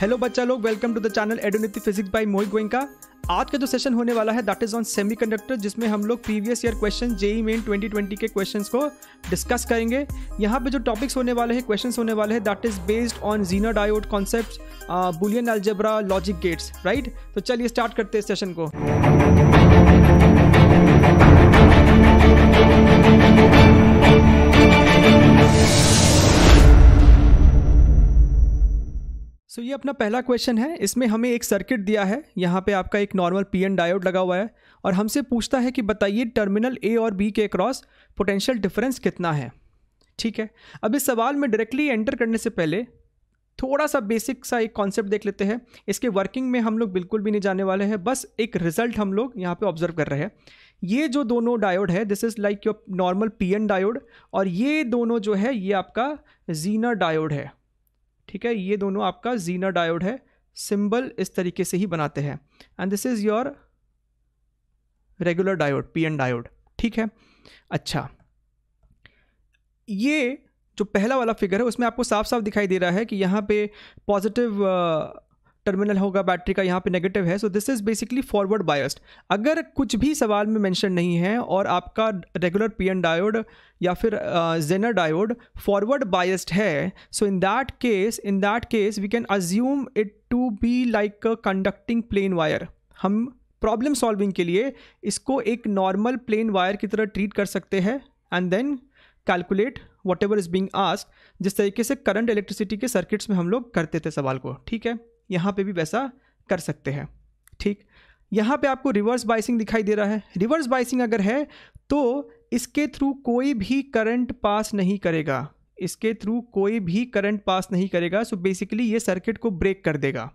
Hello बच्चा लोग welcome to the channel एडोनिति फिजिक्स बाय मोहित गोइंका आज का जो सेशन होने वाला है दैट इज ऑन सेमीकंडक्टर जिसमें हम लोग previous year question JEE Main 2020 के क्वेश्चंस को डिस्कस करेंगे यहाँ पे जो टॉपिक्स होने वाले हैं क्वेश्चंस होने वाले हैं that is based on Jeena diode concept Boolean algebra logic gates right तो चलिए स्टार्ट करते हैं सेशन को सो so, ये अपना पहला क्वेश्चन है इसमें हमें एक सर्किट दिया है यहाँ पे आपका एक नॉर्मल पीएन डायोड लगा हुआ है और हमसे पूछता है कि बताइए टर्मिनल ए और बी के क्रॉस पोटेंशियल डिफरेंस कितना है ठीक है अब इस सवाल में डायरेक्टली एंटर करने से पहले थोड़ा सा बेसिक सा एक कॉन्सेप्ट देख लेते हैं इसके वर्किंग में हम लोग बिल्कुल भी नहीं जाने वाले हैं बस एक रिजल्ट हम लोग यहाँ पर ऑब्जर्व कर रहे हैं ये जो दोनों डायोड है this is like your normal N diode और ये दोनों जो है ये आपका जीना डायोड है ठीक है ये दोनों आपका जीना डायोड है सिंबल इस तरीके से ही बनाते हैं and this is your regular diode P N diode ठीक है अच्छा ये जो पहला वाला फिगर है उसमें आपको साफ साफ दिखाई दे रहा है कि यहाँ पे पॉजिटिव टर्मिनल होगा बैटरी का यहाँ पे नेगेटिव है so this is basically forward biased अगर कुछ भी सवाल में मेंशन नहीं है और आपका रेगुलर पीएन डायोड या फिर जेनर डायोड फॉरवर्ड बायस्ड है so in that case in that case we can assume it to be like conducting plain wire हम प्रॉब्लम सॉल्विंग के लिए इसको एक नॉर्मल प्लेन वायर की तरह ट्रीट कर सकते हैं and then calculate whatever is being asked जिस तरीके से करंट इलेक्ट्रिसिटी के सर्किट्स में हम लोग करते थे सवाल को ठीक है यहाँ पे भी वैसा कर सकते हैं ठीक यहाँ पे आपको रिवर्स बाइसिंग दिखाई दे रहा है रिवर्स बाइसिंग अगर है तो इसके थ्रू कोई भी करंट पास नहीं करेगा इसके थ्रू कोई भी करंट पास नहीं करेगा सो बेसिकली ये सर्किट को ब्रेक कर देगा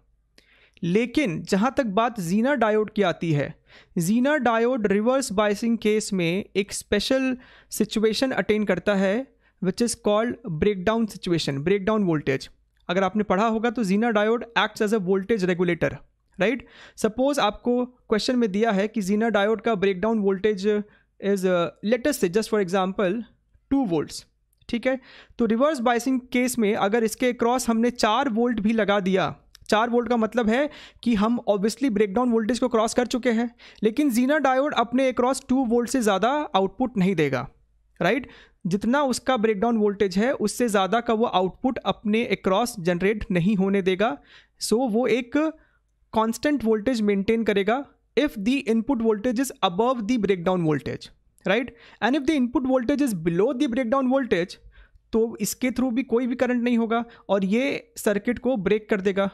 लेकिन जहाँ तक बात जीना डायोड की आती है Zener diode reverse biasing case में एक स्पेशल सिचुएशन अटेन करता है which is called breakdown situation breakdown voltage अगर आपने पढ़ा होगा तो Zener diode acts as a voltage regulator right suppose आपको क्वेश्चन में दिया है कि जीना डायोड का breakdown voltage is let's say just for example two volts ठीक है तो रिवर्स बाइसिंग केस में अगर इसके क्रॉस हमने चार वोल्ट भी लगा दिया चार वोल्ट का मतलब है कि हम ऑब्वियसली ब्रेकडाउन वोल्टेज को क्रॉस कर चुके हैं लेकिन जीना डायोड अपने क्रॉस टू वोल्ट से ज़्यादा आउटपुट नहीं देगा राइट जितना उसका ब्रेकडाउन वोल्टेज है उससे ज़्यादा का वो आउटपुट अपने अक्रॉस जनरेट नहीं होने देगा सो so, वो एक कांस्टेंट वोल्टेज मेंटेन करेगा if the input voltage is above the breakdown voltage right and if the input voltage is below the breakdown voltage तो इसके थ्रू भी कोई भी करंट नहीं होगा और ये सर्किट को ब्रेक कर देगा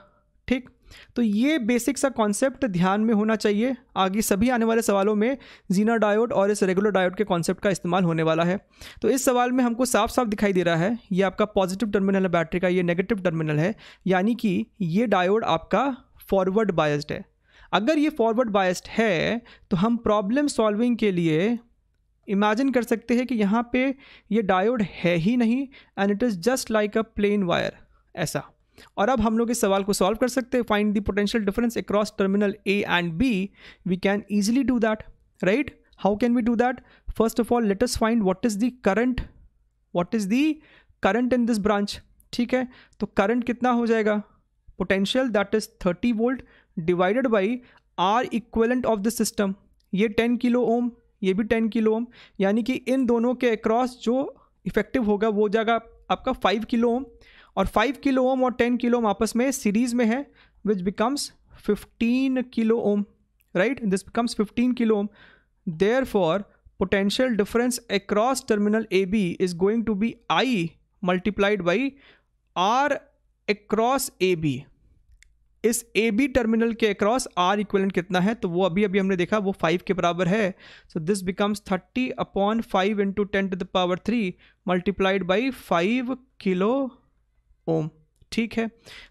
ठीक तो ये बेसिक सा कॉन्सेप्ट ध्यान में होना चाहिए आगे सभी आने वाले सवालों में जीना डायोड और इस रेगुलर डायोड के कॉन्सेप्ट का इस्तेमाल होने वाला है तो इस सवाल में हमको साफ साफ दिखाई दे रहा है ये आपका पॉजिटिव टर्मिनल है बैटरी का ये नेगेटिव टर्मिनल है यानी कि ये डायोड आपका फॉरवर्ड बायस्ड है अगर ये फॉरवर्ड बायस्ड है तो हम प्रॉब्लम सॉल्विंग के लिए इमेजिन कर सकते हैं कि यहाँ पे ये डायोड है ही नहीं and it is just like a plain wire ऐसा और अब हम लोग इस सवाल को सॉल्व कर सकते हैं find the potential difference across terminal A and B we can easily do that right how can we do that first of all let us find what is the current what is the current in this branch ठीक है तो current कितना हो जाएगा potential that is thirty volt divided by R equivalent of the system ये ten kilo ohm ये भी ten kilo ओम यानी कि इन दोनों के अक्रॉस जो इफेक्टिव होगा वो जाएगा आपका फाइव किलो ओम और फाइव किलो ओम और टेन किलो ओम आपस में सीरीज में है which becomes fifteen kilo ohm right this becomes fifteen kilo ohm therefore potential across terminal A B is going to be I multiplied by R across A B इस A B terminal के across R equivalent कितना है तो वो अभी अभी हमने देखा वो फाइव के बराबर है so this becomes thirty upon five into ten to the power three multiplied by five kilo ohm ठीक है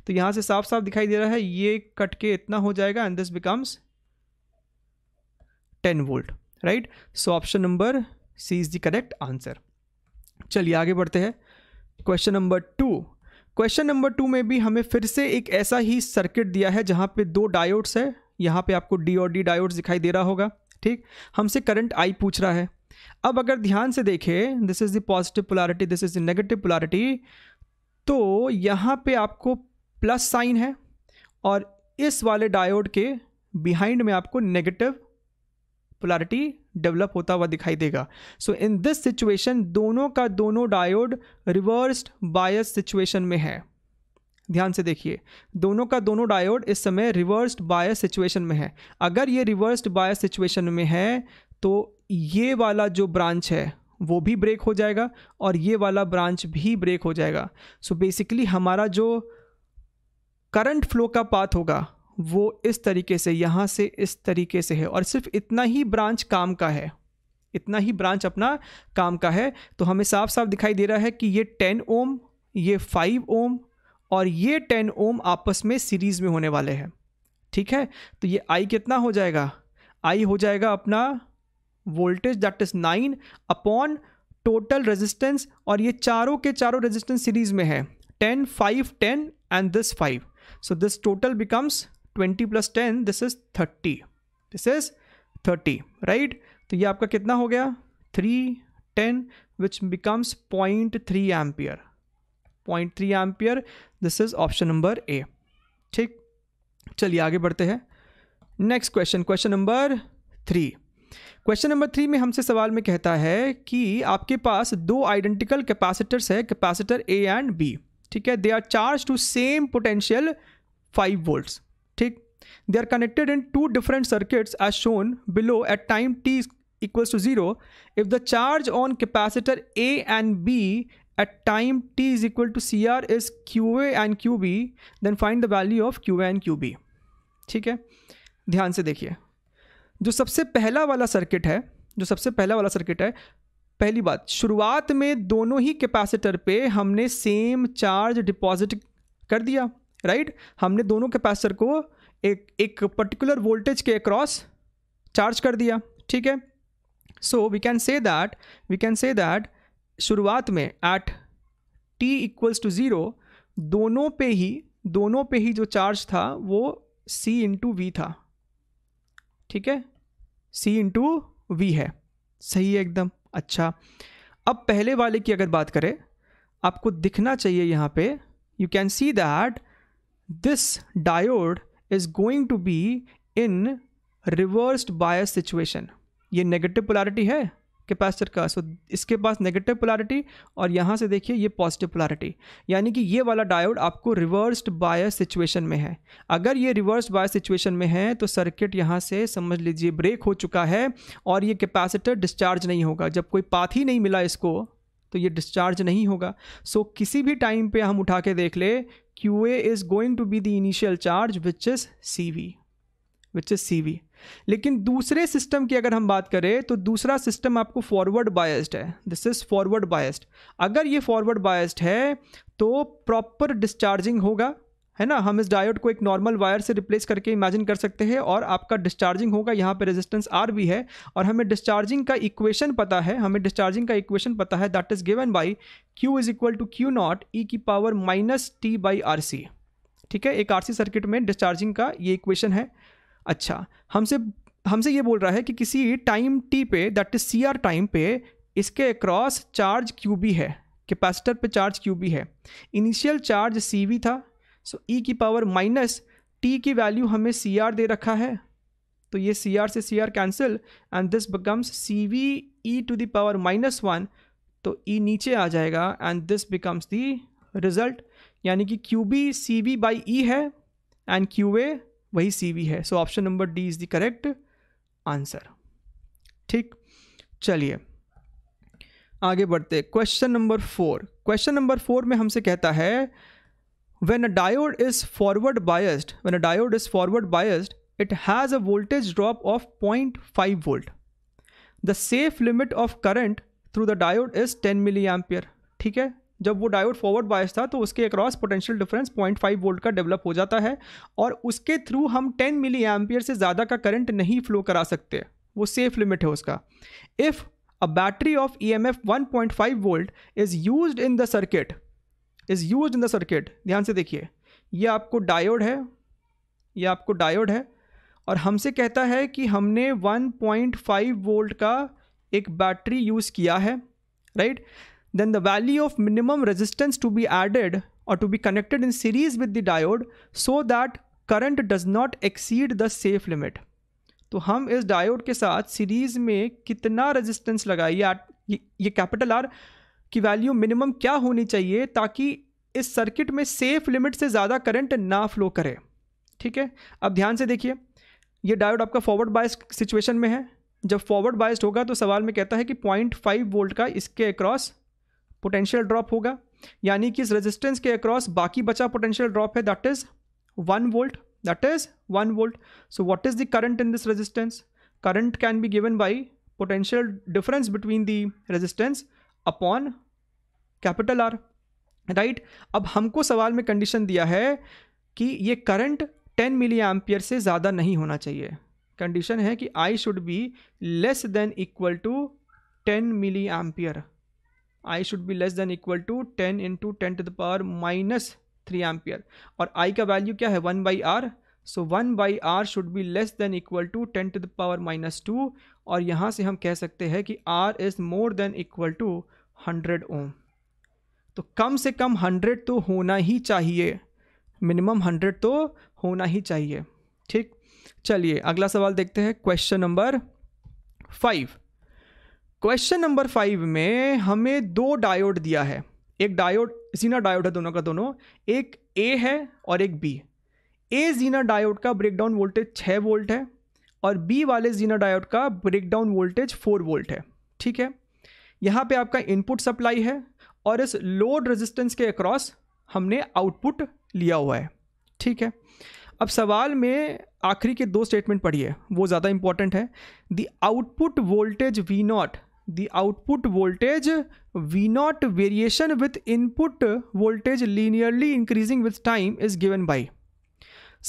तो यहाँ से साफ साफ दिखाई दे रहा है ये कट के इतना हो जाएगा and this becomes ten volt right so option number C is the correct answer चलिए आगे बढ़ते हैं question number two question number two में भी हमें फिर से एक ऐसा ही सर्किट दिया है जहाँ पे दो डायोड्स है यहाँ पे आपको डी और डी डायोड्स दिखाई दे रहा होगा ठीक हमसे करंट आई पूछ रहा है अब अगर ध्यान से देखें this is the positive polarity this is the negative polarity तो यहाँ पे आपको प्लस साइन है और इस वाले डायोड के बिहाइंड में आपको नेगेटिव पोलारिटी डेवलप होता हुआ दिखाई देगा सो इन दिस सिचुएशन दोनों का दोनों डायोड रिवर्स्ड बायस सिचुएशन में है ध्यान से देखिए दोनों का दोनों डायोड इस समय रिवर्स्ड बायस सिचुएशन में है अगर ये रिवर्स्ड बायस सिचुएशन में है तो ये वाला जो ब्रांच है वो भी ब्रेक हो जाएगा और ये वाला ब्रांच भी ब्रेक हो जाएगा सो so बेसिकली हमारा जो करंट फ्लो का पाथ होगा वो इस तरीके से यहाँ से इस तरीके से है और सिर्फ इतना ही ब्रांच काम का है इतना ही ब्रांच अपना काम का है तो हमें साफ साफ दिखाई दे रहा है कि ये टेन ओम ये फाइव ओम और ये टेन ओम आपस में सीरीज़ में होने वाले हैं ठीक है तो ये आई कितना हो जाएगा आई हो जाएगा अपना voltage that is nine upon total resistance और ये चारों के चारों रेजिस्टेंस सीरीज में है ten five ten and this five so this total becomes twenty plus ten this is thirty this is thirty right तो ये आपका कितना हो गया three ten which becomes point three ampere point three ampere this is option number A ठीक चलिए आगे बढ़ते हैं next question question number three question number three में हमसे सवाल में कहता है कि आपके पास दो आइडेंटिकल कैपेसिटर्स है कैपेसिटर ए एंड बी ठीक है they are charged to same potential five volts ठीक they are connected in two different circuits as shown below at time T to zero equals to 0 if the charge on capacitor A and B at time t is equal to CR and Q B then then the value of Q and Q B ठीक है ध्यान से देखिए जो सबसे पहला वाला circuit है जो सबसे पहला वाला सर्किट है पहली बात शुरुआत में दोनों ही कैपेसिटर पे हमने सेम चार्ज डिपॉजिट कर दिया राइट हमने दोनों कैपेसिटर को एक एक पर्टिकुलर वोल्टेज के अक्रॉस चार्ज कर दिया ठीक है so we can say that we can say that शुरुआत में at T equals to zero दोनों पे ही दोनों पे ही जो चार्ज था वो सी इंटू वी था ठीक है सी इंटू वी है सही है एकदम अच्छा अब पहले वाले की अगर बात करें आपको दिखना चाहिए यहाँ पे you can see that this diode is going to be in reversed bias situation ये नेगेटिव पोलारिटी है कैपेसिटर का सो इसके पास नेगेटिव पोलारिटी और यहाँ से देखिए ये पॉजिटिव पोलारिटी यानी कि ये वाला डायोड आपको रिवर्स्ड बायस सिचुएशन में है अगर ये रिवर्स बायस सिचुएशन में है तो सर्किट यहाँ से समझ लीजिए ब्रेक हो चुका है और ये कैपेसिटर डिस्चार्ज नहीं होगा जब कोई पाथ ही नहीं मिला इसको तो ये डिस्चार्ज नहीं होगा सो so, किसी भी टाइम पर हम उठा के देख ले Q A is going to be the initial charge which is C V which is C V लेकिन दूसरे सिस्टम की अगर हम बात करें तो दूसरा सिस्टम आपको फॉरवर्ड बायस्ड है दिस इज़ फॉरवर्ड बायस्ड अगर ये फॉरवर्ड बायस्ड है तो प्रॉपर डिस्चार्जिंग होगा है ना हम इस डायोड को एक नॉर्मल वायर से रिप्लेस करके इमेजिन कर सकते हैं और आपका डिस्चार्जिंग होगा यहाँ पे रेजिस्टेंस आर भी है और हमें डिस्चार्जिंग का इक्वेशन पता है हमें डिस्चार्जिंग का इक्वेशन पता है that is given by Q is equal to Q naught E की power minus T by R C ठीक है एक आर सर्किट में डिस्चार्जिंग का ये इक्वेशन है अच्छा हमसे हमसे ये बोल रहा है कि किसी टाइम टी पे that is C R time पे इसके अक्रॉस चार्ज क्यू बी है कैपेसिटर पे चार्ज क्यू बी है इनिशियल चार्ज सी वी था सो ई e की पावर माइनस टी की वैल्यू हमें सी आर दे रखा है तो ये सी आर से C R cancel and this becomes C V E to the power minus one तो ई e नीचे आ जाएगा and this becomes the result यानी कि Q B C V by E है एंड क्यू ए वही C V है so option number D is the correct answer ठीक चलिए आगे बढ़ते question number four question number four में हमसे कहता है when a diode is forward biased when a diode is forward biased it has a voltage drop of point five volt the safe limit of current through the diode is ten milli ampere ठीक है जब वो diode forward bias था तो उसके across potential difference 0.5 volt का develop हो जाता है और उसके थ्रू हम 10 मिली एम्पियर से ज़्यादा का करंट नहीं फ्लो करा सकते वो सेफ लिमिट है उसका if a battery of E M F one point five volt is use in the circuit is use in the circuit ध्यान से देखिए ये आपको डायोड है ये आपको डायोड है और हमसे कहता है कि हमने वन पॉइंट फाइव वोल्ट का एक बैटरी यूज़ किया है right right? then the value of minimum resistance to be added or to be connected in series with the diode so that current does not exceed the safe limit तो हम इस diode के साथ series में कितना resistance लगाए ये ये कैपिटल आर की वैल्यू मिनिमम क्या होनी चाहिए ताकि इस सर्किट में सेफ लिमिट से ज़्यादा करंट ना फ्लो करे ठीक है अब ध्यान से देखिए ये डायोड आपका फॉरवर्ड बायस सिचुएशन में है जब फॉरवर्ड बायस्ड होगा तो सवाल में कहता है कि 0.5 वोल्ट का इसके अक्रॉस पोटेंशियल ड्रॉप होगा यानी कि इस रेजिस्टेंस के अक्रॉस बाकी बचा पोटेंशियल ड्रॉप है that is one volt that is one volt so what is the current in this resistance current can be given by potential difference between the resistance upon capital R right अब हमको सवाल में condition दिया है कि ये current 10 milli ampere से ज़्यादा नहीं होना चाहिए कंडीशन है कि I should be less than equal to 10 milli ampere I should be less than equal to ten into ten to the power minus three ampere और आई का वैल्यू क्या है one by R so one by R should be less than equal to ten to the power minus two और यहाँ से हम कह सकते हैं कि R is more than equal to hundred ohm तो कम से कम हंड्रेड तो होना ही चाहिए मिनिमम हंड्रेड तो होना ही चाहिए ठीक चलिए अगला सवाल देखते हैं question number five question number five में हमें दो डायोड दिया है एक डायोड जीना डायोड है दोनों का दोनों एक ए है और एक बी ए जीना डायोड का ब्रेकडाउन वोल्टेज छः वोल्ट है और बी वाले जीना डायोड का ब्रेकडाउन वोल्टेज फोर वोल्ट है ठीक है यहाँ पे आपका इनपुट सप्लाई है और इस लोड रेजिस्टेंस के अक्रॉस हमने आउटपुट लिया हुआ है ठीक है अब सवाल में आखिरी के दो स्टेटमेंट पढ़िए वो ज़्यादा इंपॉर्टेंट है the output voltage V naught the output voltage V naught variation with input voltage linearly increasing with time is given by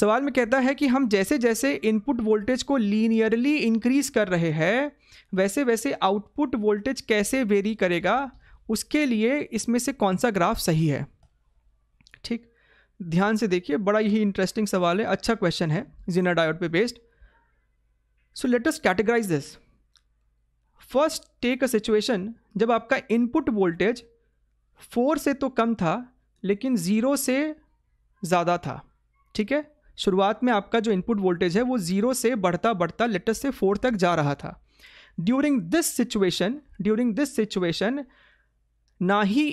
सवाल में कहता है कि हम जैसे जैसे इनपुट वोल्टेज को लीनियरली इंक्रीज कर रहे हैं वैसे वैसे आउटपुट वोल्टेज कैसे वेरी करेगा उसके लिए इसमें से कौन सा ग्राफ सही है ठीक ध्यान से देखिए बड़ा ही इंटरेस्टिंग सवाल है अच्छा क्वेश्चन है जीना डायोड पे based so let's categorise this first take a situation जब आपका इनपुट वोल्टेज फोर से तो कम था लेकिन ज़ीरो से ज़्यादा था ठीक है शुरुआत में आपका जो इनपुट वोल्टेज है वो ज़ीरो से बढ़ता बढ़ता लेटेस्ट से फोर तक जा रहा था during this situation during this situation ना ही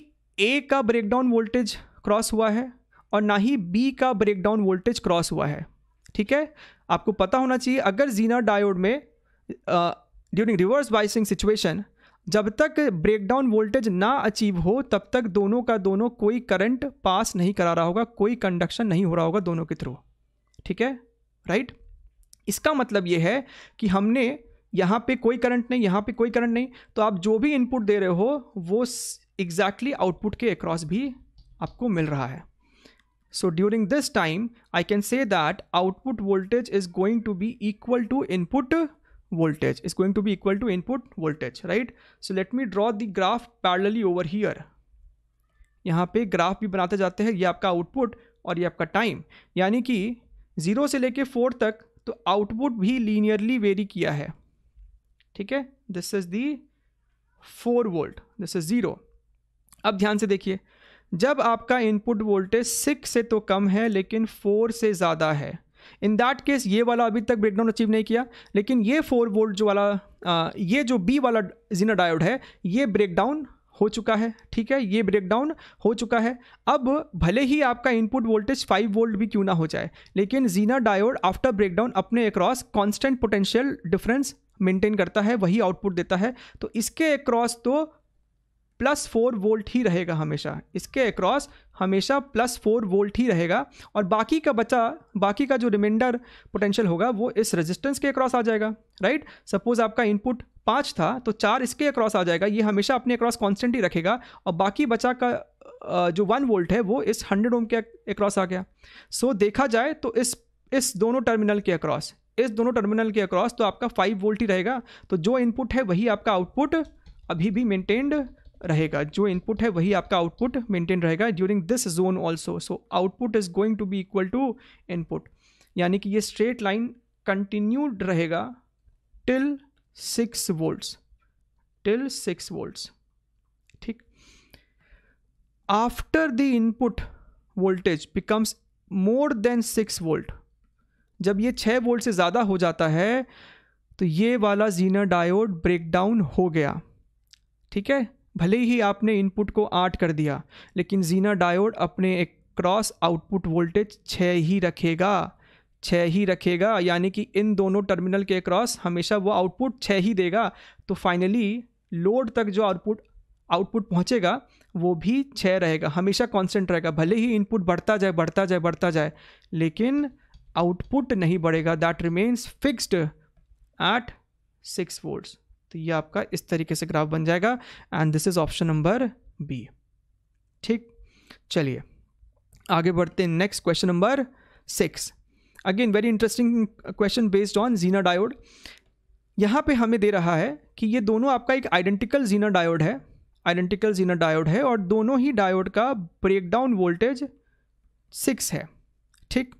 ए का ब्रेकडाउन वोल्टेज क्रॉस हुआ है और ना ही बी का ब्रेकडाउन वोल्टेज क्रॉस हुआ है ठीक है आपको पता होना चाहिए अगर जीना डायोड में ड्यूरिंग रिवर्स बाइसिंग सिचुएशन जब तक ब्रेकडाउन वोल्टेज ना अचीव हो तब तक दोनों का दोनों कोई करंट पास नहीं करा रहा होगा कोई कंडक्शन नहीं हो रहा होगा दोनों के थ्रू ठीक है राइट right? इसका मतलब यह है कि हमने यहाँ पे कोई करंट नहीं यहाँ पे कोई करंट नहीं तो आप जो भी इनपुट दे रहे हो वो एग्जैक्टली आउटपुट के अक्रॉस भी आपको मिल रहा है so during this time I can say that output voltage is going to be equal to input voltage is going to be equal to input voltage right so let me draw the graph parallelly over here यहाँ पे graph भी बनाते जाते हैं ये आपका output और ये आपका टाइम यानी कि ज़ीरो से लेके फोर तक तो आउटपुट भी लीनियरली वेरी किया है ठीक है this is the four volt this is zero अब ध्यान से देखिए जब आपका इनपुट वोल्टेज सिक्स से तो कम है लेकिन फोर से ज़्यादा है इन दैट केस ये वाला अभी तक ब्रेकडाउन अचीव नहीं किया लेकिन ये फोर वोल्ट जो वाला आ, ये जो बी वाला जीना डायोड है ये ब्रेकडाउन हो चुका है ठीक है ये ब्रेकडाउन हो चुका है अब भले ही आपका इनपुट वोल्टेज 5 वोल्ट भी क्यों ना हो जाए लेकिन जीना डायोड आफ्टर ब्रेकडाउन अपने across constant potential difference maintain करता है वही आउटपुट देता है तो इसके अक्रॉस तो प्लस फोर वोल्ट ही रहेगा हमेशा इसके अक्रॉस हमेशा प्लस फोर वोल्ट ही रहेगा और बाकी का बचा बाकी का जो रिमाइंडर पोटेंशियल होगा वो इस रेजिस्टेंस के अक्रॉस आ जाएगा राइट सपोज आपका इनपुट पाँच था तो चार इसके अक्रॉस आ जाएगा ये हमेशा अपने अक्रॉस कॉन्स्टेंट ही रखेगा और बाकी बचा का जो वन वोल्ट है वो इस हंड्रेड ओम के अक्रॉस आ गया सो so, देखा जाए तो इस इस दोनों टर्मिनल के अक्रॉस इस दोनों टर्मिनल के अक्रॉस तो आपका फाइव वोल्ट ही रहेगा तो जो इनपुट है वही आपका आउटपुट अभी भी मेंटेन्ड रहेगा जो इनपुट है वही आपका आउटपुट मेंटेन रहेगा during this zone also so output is going to be equal to input यानी कि ये स्ट्रेट लाइन कंटिन्यूड रहेगा till six volts till six volts ठीक after the input voltage becomes more than six volt जब ये छः वोल्ट से ज़्यादा हो जाता है तो ये वाला जीनर डायोड ब्रेकडाउन हो गया ठीक है भले ही आपने इनपुट को आठ कर दिया लेकिन जीना डायोड अपने एक क्रॉस आउटपुट वोल्टेज छः ही रखेगा छः ही रखेगा यानी कि इन दोनों टर्मिनल के क्रॉस हमेशा वो आउटपुट छः ही देगा तो फाइनली लोड तक जो आउटपुट आउटपुट पहुँचेगा वो भी छः रहेगा हमेशा कांस्टेंट रहेगा भले ही इनपुट बढ़ता जाए बढ़ता जाए बढ़ता जाए लेकिन आउटपुट नहीं बढ़ेगा that remains fixed at six volts तो ये आपका इस तरीके से ग्राफ बन जाएगा and this is option number B ठीक चलिए आगे बढ़ते हैं next question number six again very interesting question based on Jeena diode यहाँ पे हमें दे रहा है कि ये दोनों आपका एक आइडेंटिकल जीना डायोड है आइडेंटिकल जीना डायोड है और दोनों ही डायोड का ब्रेकडाउन वोल्टेज सिक्स है ठीक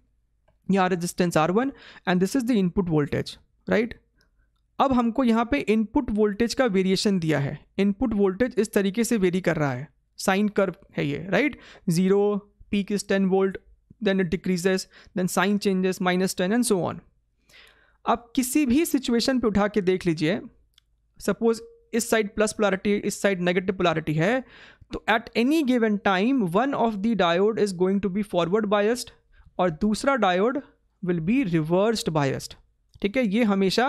यहाँ resistance R one and this is the input voltage right अब हमको यहाँ पे इनपुट वोल्टेज का वेरिएशन दिया है इनपुट वोल्टेज इस तरीके से वेरी कर रहा है साइन कर्व है ये right zero peak is ten volt then it decreases then sine changes minus ten and so on अब किसी भी सिचुएशन पे उठा के देख लीजिए सपोज इस साइड प्लस पोलारिटी इस साइड नेगेटिव पोलारिटी है तो at any given time one of the diode is going to be forward biased और दूसरा diode will be reversed biased ठीक है ये हमेशा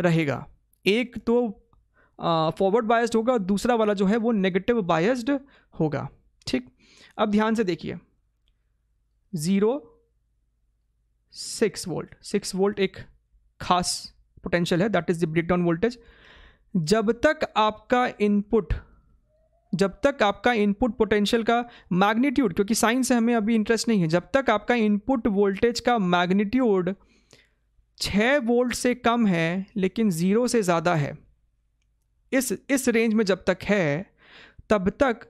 रहेगा एक तो फॉरवर्ड बायस्ड होगा दूसरा वाला जो है वो नेगेटिव बायस्ड होगा ठीक अब ध्यान से देखिए zero six volt six volt एक खास पोटेंशियल है that is the breakdown voltage जब तक आपका इनपुट जब तक आपका इनपुट पोटेंशियल का मैग्नीट्यूड क्योंकि साइंस से हमें अभी इंटरेस्ट नहीं है जब तक आपका इनपुट वोल्टेज का मैग्नीट्यूड छः वोल्ट से कम है लेकिन ज़ीरो से ज़्यादा है इस इस रेंज में जब तक है तब तक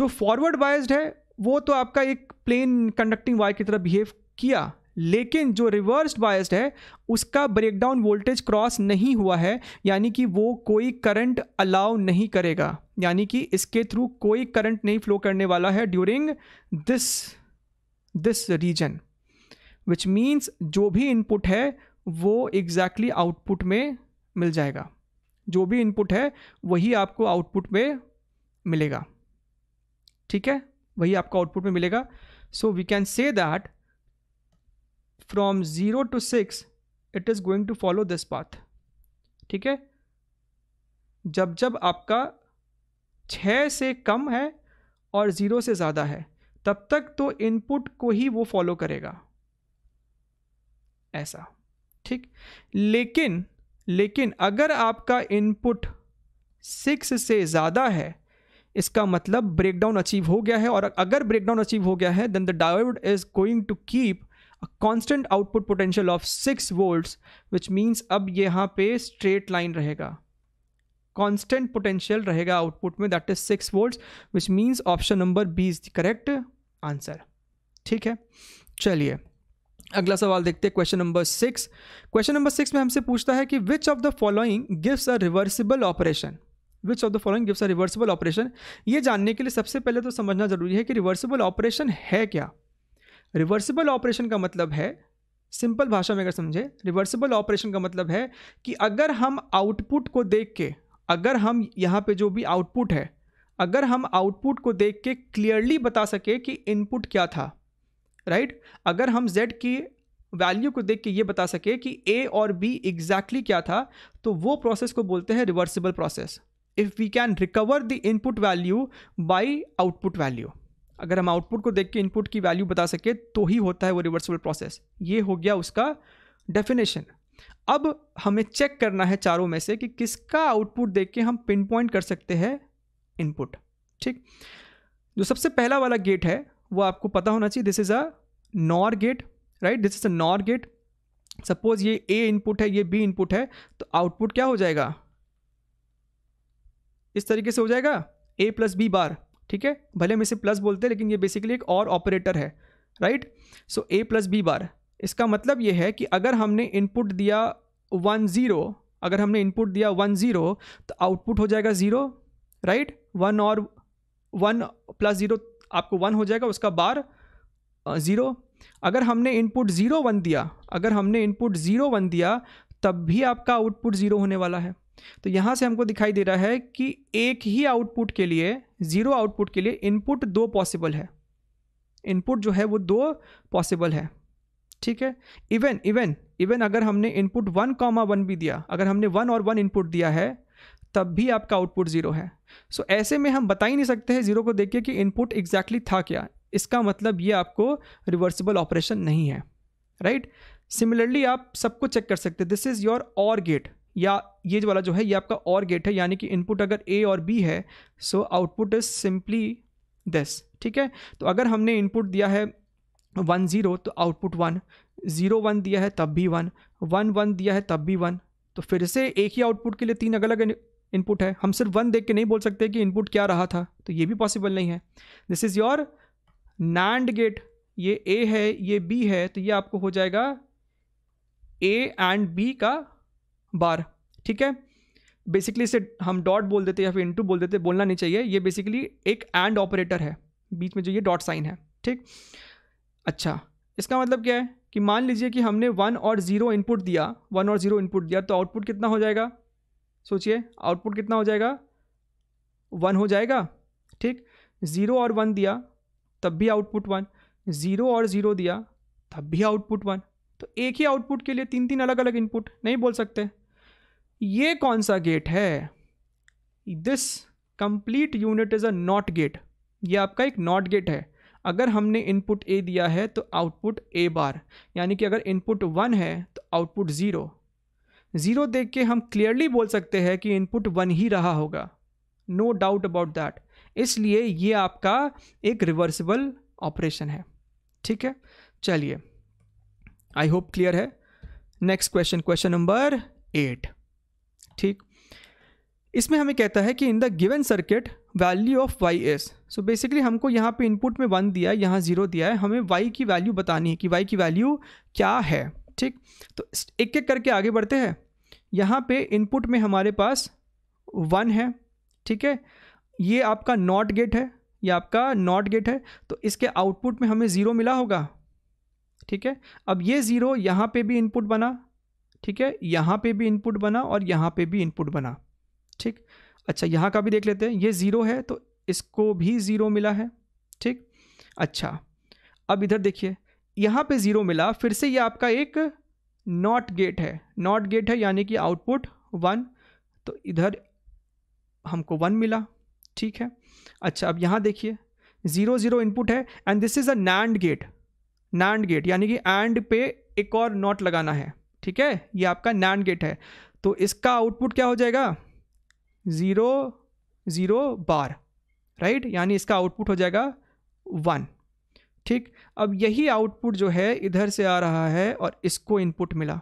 जो फॉरवर्ड बायस्ड है वो तो आपका एक प्लेन कंडक्टिंग वायर की तरह बिहेव किया लेकिन जो रिवर्स बायस्ड है उसका ब्रेकडाउन वोल्टेज क्रॉस नहीं हुआ है यानी कि वो कोई करंट अलाउ नहीं करेगा यानी कि इसके थ्रू कोई करंट नहीं फ्लो करने वाला है during this this region which means जो भी इनपुट है वो एग्जैक्टली exactly आउटपुट में मिल जाएगा जो भी इनपुट है वही आपको आउटपुट में मिलेगा ठीक है वही आपको आउटपुट में मिलेगा so we can say that from zero to six it is going to follow this path ठीक है जब जब आपका छ से कम है और ज़ीरो से ज़्यादा है तब तक तो इनपुट को ही वो फॉलो करेगा ऐसा ठीक लेकिन लेकिन अगर आपका इनपुट सिक्स से ज़्यादा है इसका मतलब ब्रेकडाउन अचीव हो गया है और अगर ब्रेकडाउन अचीव हो गया है then the diode is going to keep a constant output potential of six volts which means अब यहाँ पे स्ट्रेट लाइन रहेगा कांस्टेंट पोटेंशियल रहेगा आउटपुट में that is six volts which means option number B is the correct answer ठीक है चलिए अगला सवाल देखते हैं question number six question number six में हमसे पूछता है कि which of the following gives a reversible operation which of the following gives a reversible operation ये जानने के लिए सबसे पहले तो समझना जरूरी है कि रिवर्सिबल ऑपरेशन है क्या रिवर्सिबल ऑपरेशन का मतलब है सिंपल भाषा में अगर समझे रिवर्सिबल ऑपरेशन का मतलब है कि अगर हम आउटपुट को देख के अगर हम यहाँ पे जो भी आउटपुट है अगर हम आउटपुट को देख के क्लियरली बता सके कि इनपुट क्या था राइट अगर हम z की वैल्यू को देख के ये बता सके कि ए और बी एग्जैक्टली क्या था तो वो प्रोसेस को बोलते हैं reversible process if we can recover the input value by output value अगर हम आउटपुट को देख के इनपुट की वैल्यू बता सके तो ही होता है वो रिवर्सिबल प्रोसेस ये हो गया उसका डेफिनेशन अब हमें चेक करना है चारों में से कि किसका आउटपुट देख के हम पिन पॉइंट कर सकते हैं इनपुट ठीक जो सबसे पहला वाला गेट है वो आपको पता होना चाहिए this is a NOR gate right this is a NOR gate suppose ये ए इनपुट है ये बी इनपुट है तो आउटपुट क्या हो जाएगा इस तरीके से हो जाएगा ए प्लस बी बार ठीक है भले हम इसे प्लस बोलते हैं लेकिन ये बेसिकली एक और ऑपरेटर है right so A plus B bar इसका मतलब ये है कि अगर हमने इनपुट दिया वन ज़ीरो अगर हमने इनपुट दिया वन ज़ीरो तो आउटपुट हो जाएगा ज़ीरो राइट वन और वन प्लस ज़ीरो आपको वन हो जाएगा उसका बार ज़ीरो अगर हमने इनपुट ज़ीरो वन दिया अगर हमने इनपुट ज़ीरो वन दिया तब भी आपका आउटपुट ज़ीरो होने वाला है तो यहाँ से हमको दिखाई दे रहा है कि एक ही आउटपुट के लिए ज़ीरो आउटपुट के लिए इनपुट दो पॉसिबल है इनपुट जो है वो दो पॉसिबल है ठीक है इवन इवन इवन अगर हमने इनपुट वन कॉमा वन भी दिया अगर हमने वन और वन इनपुट दिया है तब भी आपका आउटपुट ज़ीरो है सो so, ऐसे में हम बता ही नहीं सकते हैं ज़ीरो को देख के कि इनपुट एग्जैक्टली था क्या इसका मतलब ये आपको रिवर्सिबल ऑपरेशन नहीं है राइट right? सिमिलरली आप सबको चेक कर सकते हैं this is your OR gate या ये जो वाला जो है ये आपका और गेट है यानी कि इनपुट अगर ए और बी है so output is simply this ठीक है तो अगर हमने इनपुट दिया है वन ज़ीरो तो आउटपुट वन ज़ीरो वन दिया है तब भी वन वन वन दिया है तब भी वन तो फिर से एक ही आउटपुट के लिए तीन अलग अलग इनपुट है हम सिर्फ वन देख के नहीं बोल सकते कि इनपुट क्या रहा था तो ये भी पॉसिबल नहीं है this is your NAND gate ये ए है ये बी है तो ये आपको हो जाएगा ए एंड बी का बार ठीक है बेसिकली इसे हम डॉट बोल देते या फिर इनटू बोल देते बोलना नहीं चाहिए ये बेसिकली एक एंड ऑपरेटर है बीच में जो ये डॉट साइन है ठीक अच्छा इसका मतलब क्या है कि मान लीजिए कि हमने वन और ज़ीरो इनपुट दिया वन और ज़ीरो इनपुट दिया तो आउटपुट कितना हो जाएगा सोचिए आउटपुट कितना हो जाएगा वन हो जाएगा ठीक ज़ीरो और वन दिया तब भी आउटपुट वन ज़ीरो और ज़ीरो दिया तब भी आउटपुट वन तो एक ही आउटपुट के लिए तीन तीन अलग अलग इनपुट नहीं बोल सकते ये कौन सा गेट है this complete unit is a NOT gate ये आपका एक नॉट गेट है अगर हमने इनपुट ए दिया है तो आउटपुट ए बार यानी कि अगर इनपुट वन है तो आउटपुट ज़ीरो ज़ीरो देख के हम क्लियरली बोल सकते हैं कि इनपुट वन ही रहा होगा नो डाउट अबाउट दैट इसलिए ये आपका एक रिवर्सिबल ऑपरेशन है ठीक है चलिए आई होप क्लियर है next question question number eight ठीक इसमें हमें कहता है कि in the given circuit value of Y is so basically हमको यहाँ पे इनपुट में वन दिया है यहाँ ज़ीरो दिया है हमें वाई की वैल्यू बतानी है कि वाई की वैल्यू क्या है ठीक तो एक एक करके आगे बढ़ते हैं यहाँ पे इनपुट में हमारे पास वन है ठीक है ये आपका नॉट गेट है ये आपका नॉट गेट है तो इसके आउटपुट में हमें ज़ीरो मिला होगा ठीक है अब ये ज़ीरो यहाँ पे भी इनपुट बना ठीक है यहाँ पे भी इनपुट बना और यहाँ पे भी इनपुट बना ठीक अच्छा यहाँ का भी देख लेते हैं ये ज़ीरो है तो इसको भी ज़ीरो मिला है ठीक अच्छा अब इधर देखिए यहाँ पे ज़ीरो मिला फिर से ये आपका एक नॉट गेट है नॉट गेट है यानी कि आउटपुट वन तो इधर हमको वन मिला ठीक है अच्छा अब यहाँ देखिए ज़ीरो ज़ीरो इनपुट है and this is a NAND gate NAND gate यानी कि एंड पे एक और नॉट लगाना है ठीक है ये आपका नैंड गेट है तो इसका आउटपुट क्या हो जाएगा ज़ीरो ज़ीरो बार राइट यानी इसका आउटपुट हो जाएगा वन ठीक अब यही आउटपुट जो है इधर से आ रहा है और इसको इनपुट मिला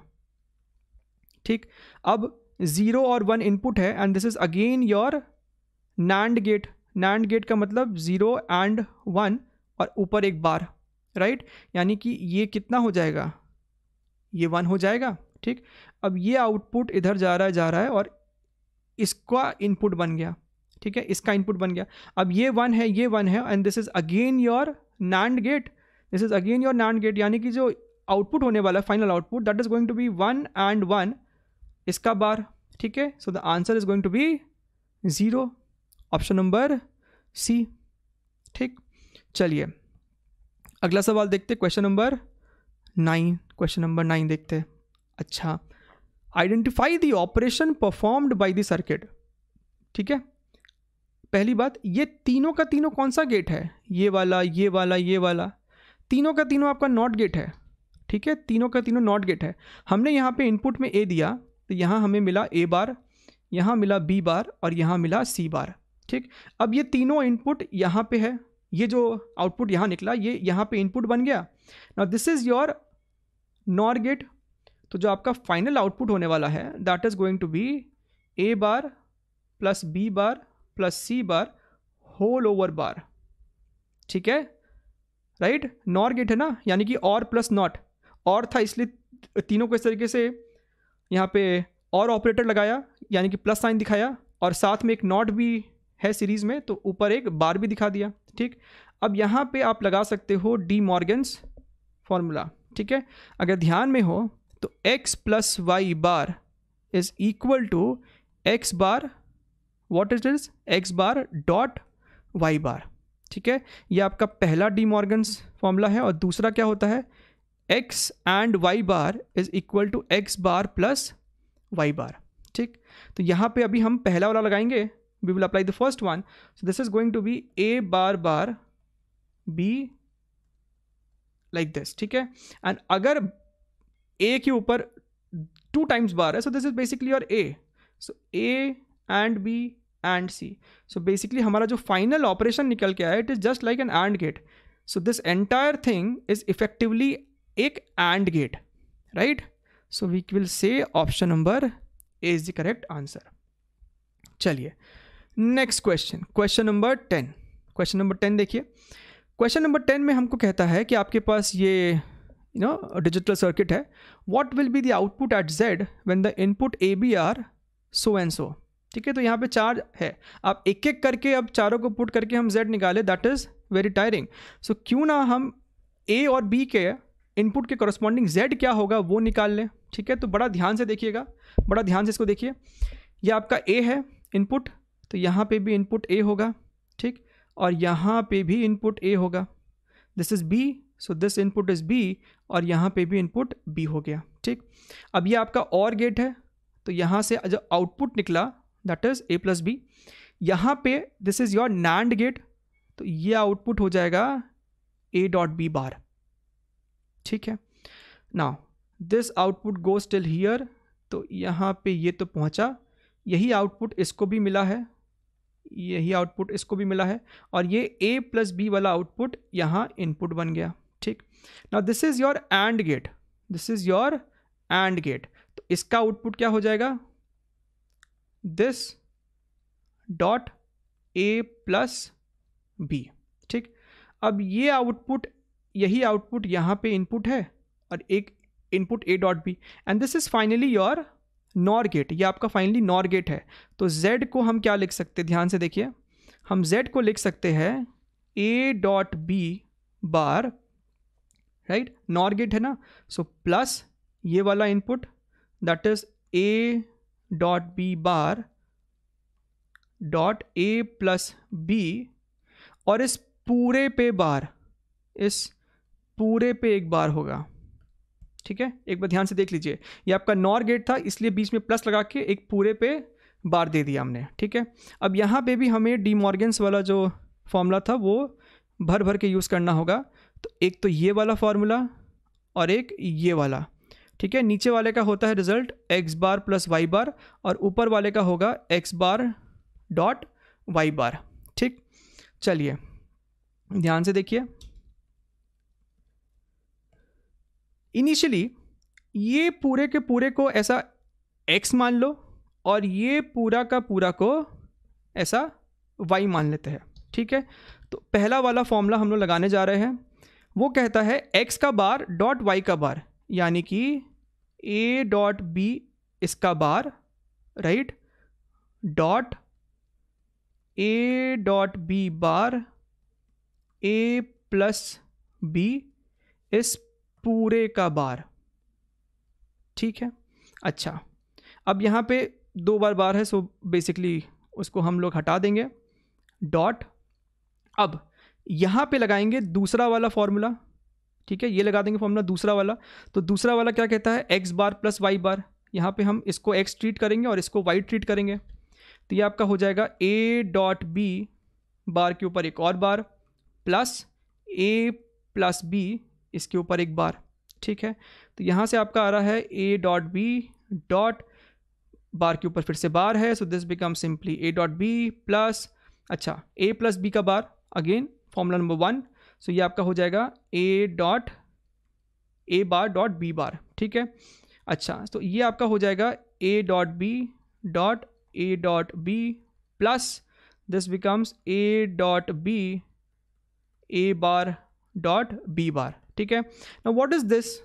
ठीक अब ज़ीरो और वन इनपुट है and this is again your NAND gate NAND gate का मतलब ज़ीरो एंड वन और ऊपर एक बार राइट यानी कि ये कितना हो जाएगा ये वन हो जाएगा ठीक अब ये आउटपुट इधर जा रहा है जा रहा है और इसका इनपुट बन गया ठीक है इसका इनपुट बन गया अब ये वन है ये वन है and this is again your NAND gate this is again your NAND gate यानी कि जो आउटपुट होने वाला है final output that is going to be one and one इसका बार ठीक है so the answer is going to be zero option number C ठीक चलिए अगला सवाल देखते question number nine question number nine देखते अच्छा identify the operation performed by the circuit ठीक है पहली बात ये तीनों का तीनों कौन सा गेट है ये वाला ये वाला ये वाला तीनों का तीनों आपका नॉट गेट है ठीक है तीनों का तीनों नॉट गेट है हमने यहाँ पे इनपुट में ए दिया तो यहाँ हमें मिला ए बार यहाँ मिला बी बार और यहाँ मिला सी बार ठीक अब ये तीनों इनपुट यहाँ पे है ये जो आउटपुट यहाँ निकला ये यहाँ पे इनपुट बन गया ना this is your NOR gate तो जो आपका फाइनल आउटपुट होने वाला है that is going to be A bar plus B bar plus C bar whole over bar ठीक है राइट नॉर गेट है ना यानी कि और प्लस नॉट और था इसलिए तीनों को इस तरीके से यहाँ पे और ऑपरेटर लगाया यानी कि प्लस साइन दिखाया और साथ में एक नॉट भी है सीरीज़ में तो ऊपर एक बार भी दिखा दिया ठीक अब यहाँ पे आप लगा सकते हो डी मॉर्गन्स फॉर्मूला ठीक है अगर ध्यान में हो तो x plus Y bar is equal to X bar what is is X bar dot Y bar ठीक है ये आपका पहला डी मॉर्गन्स फॉर्मूला है और दूसरा क्या होता है X and Y bar is equal to X bar plus Y bar ठीक तो यहाँ पे अभी हम पहला वाला लगाएंगे we will apply the first one so this is going to be A bar bar B like this ठीक है एंड अगर ए के ऊपर टू टाइम्स बार है so this is basically your A so A and B and C so basically हमारा जो final operation निकल के आया it is just like an AND gate so this entire thing is effectively एक AND gate right so we will say option number is the correct answer चलिए next question question number ten question number ten देखिए question number ten में हमको कहता है कि आपके पास ये यू नो डिजिटल सर्किट है what will be the output at Z when the input A B are so and so ठीक है तो यहाँ पे चार है आप एक एक करके अब चारों को पुट करके हम जेड निकाले that is very tiring so क्यों ना हम ए और बी के इनपुट के कॉरस्पॉन्डिंग जेड क्या होगा वो निकाल लें ठीक है तो बड़ा ध्यान से देखिएगा बड़ा ध्यान से इसको देखिए यह आपका ए है इनपुट तो यहाँ पर भी इनपुट ए होगा ठीक और यहाँ पर भी इनपुट ए होगा this is B so this input is B और यहाँ पे भी इनपुट बी हो गया ठीक अब ये आपका और गेट है तो यहाँ से जो आउटपुट निकला that is A plus B यहाँ पे this is your NAND gate तो ये आउटपुट हो जाएगा ए डॉट बी बार ठीक है now this output go still here तो यहाँ पे ये तो पहुँचा यही आउटपुट इसको भी मिला है यही आउटपुट इसको भी मिला है और ये ए प्लस बी वाला आउटपुट यहाँ इनपुट बन गया ठीक ना this is your AND gate this is your AND gate तो इसका आउटपुट क्या हो जाएगा this dot A plus B ठीक अब ये आउटपुट यही आउटपुट यहाँ पे इनपुट है और एक input A dot B and this is finally your NOR gate ये आपका फाइनली नॉर गेट है तो जेड को हम क्या लिख सकते हैं ध्यान से देखिए हम जेड को लिख सकते हैं A dot B bar right NOR gate है ना सो so, प्लस ये वाला input that is A dot B bar dot A plus B और इस पूरे पे बार इस पूरे पे एक बार होगा ठीक है एक बार ध्यान से देख लीजिए ये आपका नॉर गेट था इसलिए बीच में प्लस लगा के एक पूरे पे बार दे दिया हमने ठीक है अब यहाँ पे भी हमें डी मॉर्गेंस वाला जो फॉर्मूला था वो भर भर के यूज़ करना होगा तो एक तो ये वाला फार्मूला और एक ये वाला ठीक है नीचे वाले का होता है result X bar plus Y bar और ऊपर वाले का होगा X bar dot Y bar ठीक चलिए ध्यान से देखिए इनिशियली ये पूरे के पूरे को ऐसा एक्स मान लो और ये पूरा का पूरा को ऐसा वाई मान लेते हैं ठीक है तो पहला वाला फॉर्मूला हम लोग लगाने जा रहे हैं वो कहता है एक्स का बार डॉट वाई का बार यानी कि ए डॉट बी इसका bar right dot A dot B bar A plus B इस पूरे का बार ठीक है अच्छा अब यहाँ पे दो बार बार है सो बेसिकली उसको हम लोग हटा देंगे डॉट अब यहाँ पे लगाएंगे दूसरा वाला फॉर्मूला ठीक है ये लगा देंगे फॉर्मूला दूसरा वाला तो दूसरा वाला क्या कहता है X bar plus Y bar यहाँ पे हम इसको एक्स ट्रीट करेंगे और इसको वाई ट्रीट करेंगे तो ये आपका हो जाएगा ए डॉट बी बार के ऊपर एक और bar plus A plus B इसके ऊपर एक बार ठीक है तो यहाँ से आपका आ रहा है A dot B dot bar के ऊपर फिर से बार है so this become simply A dot B plus अच्छा ए प्लस बी का bar again formula number one so ये आपका हो जाएगा A dot A bar dot B bar ठीक है अच्छा तो ये आपका हो जाएगा A dot B dot A dot B plus this becomes A dot B A bar dot B bar ठीक है ना what is this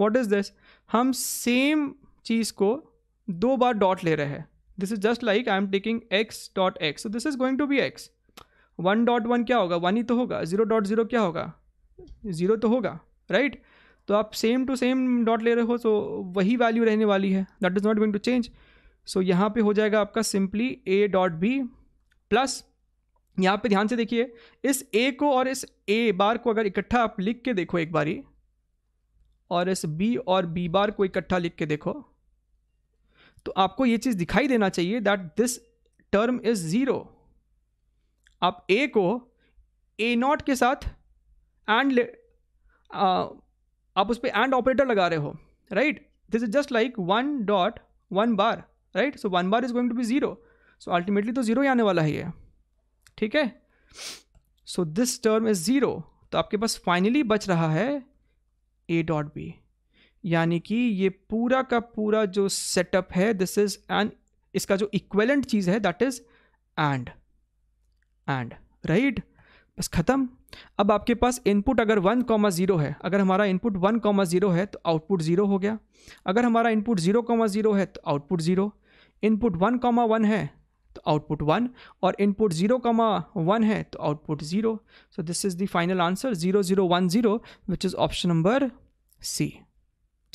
what is this हम सेम चीज़ को दो बार डॉट ले रहे हैं this is just like I am taking X dot X so this is going to be X one dot one क्या होगा वन ही तो होगा ज़ीरो डॉट ज़ीरो क्या होगा ज़ीरो तो होगा राइट right? तो आप सेम टू सेम डॉट ले रहे हो तो वही वैल्यू रहने वाली है that is not going to change so यहाँ पे हो जाएगा आपका simply A dot B plus यहाँ पे ध्यान से देखिए इस ए को और इस ए बार को अगर इकट्ठा आप लिख के देखो एक बारी और इस बी और बी बार को इकट्ठा लिख के देखो तो आपको ये चीज़ दिखाई देना चाहिए that this term is zero आप ए को ए नॉट के साथ एंड आप उस पर एंड ऑपरेटर लगा रहे हो right this is just like one dot one bar right so one bar is going to be zero so ultimately तो ज़ीरो ही आने वाला है ये ठीक है so this term is zero तो आपके पास फाइनली बच रहा है ए डॉट बी यानी कि ये पूरा का पूरा जो सेटअप है दिस इज़ एंड इसका जो इक्वेलेंट चीज़ है that is and and right बस ख़त्म अब आपके पास इनपुट अगर वन कॉमा ज़ीरो है अगर हमारा इनपुट वन कॉमा ज़ीरो है तो आउटपुट ज़ीरो हो गया अगर हमारा इनपुट ज़ीरो कॉमा ज़ीरो है तो output zero input one comma one है तो आउटपुट वन और इनपुट ज़ीरो कॉमा वन है तो output zero so this is the final answer zero zero one zero which is option number C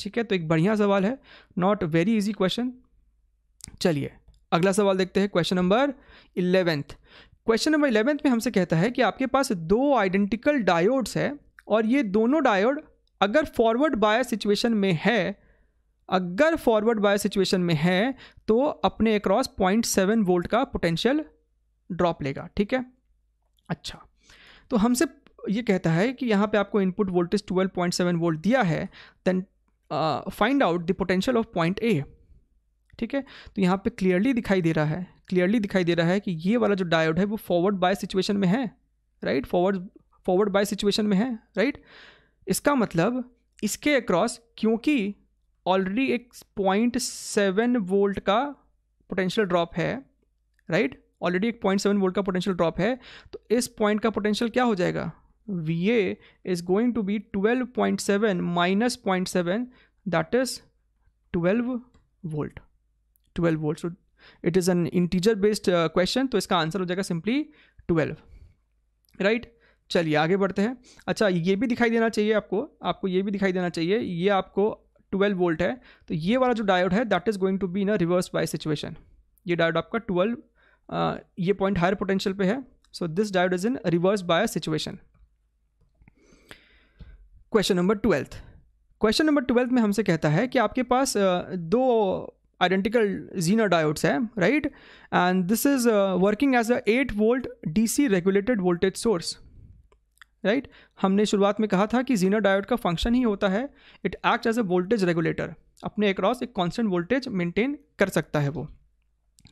ठीक है तो एक बढ़िया सवाल है नॉट वेरी इजी क्वेश्चन चलिए अगला सवाल देखते हैं question number eleventh question number eleventh में हमसे कहता है कि आपके पास दो आइडेंटिकल डायोड्स है और ये दोनों डायोड अगर फॉरवर्ड बाय सिचुएशन में है अगर फॉरवर्ड बाय सिचुएशन में है तो अपने अक्रॉस पॉइंट सेवन वोल्ट का पोटेंशियल ड्रॉप लेगा ठीक है अच्छा तो हमसे ये कहता है कि यहाँ पे आपको इनपुट वोल्टेज 12.7 वोल्ट दिया है then find out the potential of point A ठीक है तो यहाँ पे क्लियरली दिखाई दे रहा है क्लियरली दिखाई दे रहा है कि ये वाला जो डायोड है वो फॉरवर्ड बाय सिचुएशन में है right forward forward bias situation में है राइट इसका मतलब इसके अक्रॉस क्योंकि ऑलरेडी एक पॉइंट सेवन वोल्ट का पोटेंशियल ड्रॉप है राइट ऑलरेडी एक पॉइंट सेवन वोल्ट का पोटेंशियल ड्रॉप है तो इस पॉइंट का पोटेंशियल क्या हो जाएगा V A is going to be twelve point seven minus point seven that is twelve volt twelve volt so it is an integer based question तो इसका आंसर हो जाएगा सिंपली ट्वेल्व राइट चलिए आगे बढ़ते हैं अच्छा ये भी दिखाई देना चाहिए आपको आपको ये भी दिखाई देना चाहिए ये आपको 12 वोल्ट है तो ये वाला जो डायोड है that is going to be in a reverse bias situation ये डायोड आपका 12 uh, ये पॉइंट हायर पोटेंशियल पे है so this diode is in reverse bias situation question number twelfth question number twelfth में हमसे कहता है कि आपके पास uh, दो identical Zener diodes hai, right? And this is uh, working as a 8 volt DC regulated voltage source. Right right? हमने शुरुआत में कहा था कि जीनर डायोड का फंक्शन ही होता है it act as a voltage regulator अपने अक्रॉस एक कांस्टेंट वोल्टेज मेंटेन कर सकता है वो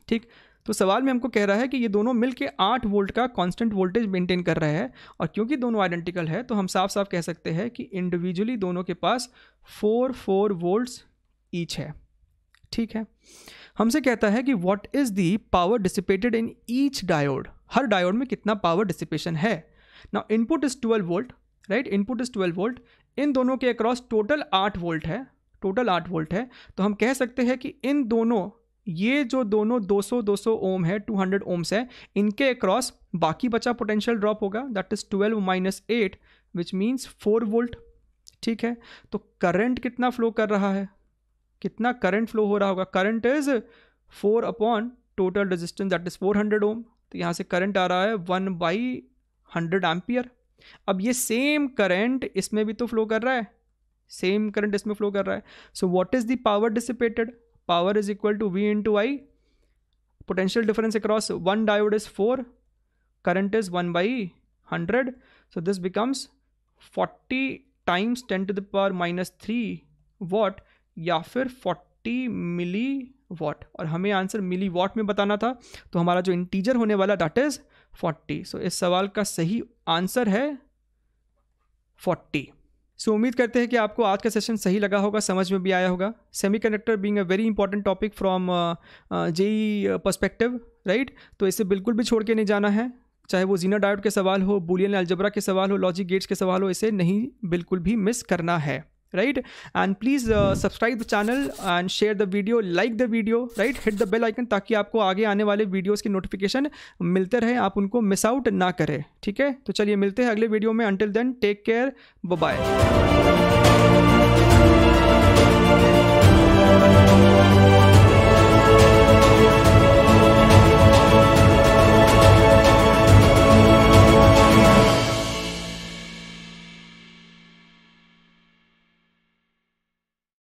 ठीक तो सवाल में हमको कह रहा है कि ये दोनों मिल के आठ वोल्ट का कांस्टेंट वोल्टेज मेंटेन कर रहे हैं और क्योंकि दोनों आइडेंटिकल है तो हम साफ साफ कह सकते हैं कि इंडिविजुअली दोनों के पास फोर फोर वोल्ट्स ईच है ठीक है हमसे कहता है कि what is the power dissipated in each diode हर डायोड में कितना पावर डिसिपेशन है ना input is twelve volt right input is twelve volt इन दोनों के अक्रॉस टोटल आठ वोल्ट है टोटल आठ वोल्ट है तो हम कह सकते हैं कि इन दोनों ये जो दोनों 200 200 ओम है 200 ओम्स है इनके अक्रॉस बाकी बचा पोटेंशियल ड्रॉप होगा that is 12 minus eight which means four volt ठीक है तो करंट कितना फ्लो कर रहा है कितना करंट फ्लो हो रहा होगा current is four upon total resistance that is four hundred ohm तो यहाँ से करंट आ रहा है वन बाई हंड्रेड एम्पियर अब ये सेम करंट इसमें भी तो फ्लो कर रहा है सेम करंट इसमें फ्लो कर रहा है so what is the power dissipated power is equal to V into I potential difference across one diode is four current is one by hundred so this becomes forty times ten to the power minus three watt या फिर 40 मिली what और हमें answer milli what में बताना था तो हमारा जो इंटीजर होने वाला दैट इज़ 40 सो so, इस सवाल का सही आंसर है 40 सो so, उम्मीद करते हैं कि आपको आज का सेशन सही लगा होगा समझ में भी आया होगा semiconductor being a very important topic from JEE perspective right तो इसे बिल्कुल भी छोड़ के नहीं जाना है चाहे वो जीना डायोड के सवाल हो बुलियन एल्जबरा के सवाल हो लॉजिक गेट्स के सवाल हो इसे नहीं बिल्कुल भी मिस करना है right and please uh, subscribe the channel and share the video like the video right hit the bell icon ताकि आपको आगे आने वाले वीडियोस की नोटिफिकेशन मिलते रहे आप उनको मिस आउट ना करें ठीक है तो चलिए मिलते हैं अगले वीडियो में until then take care bye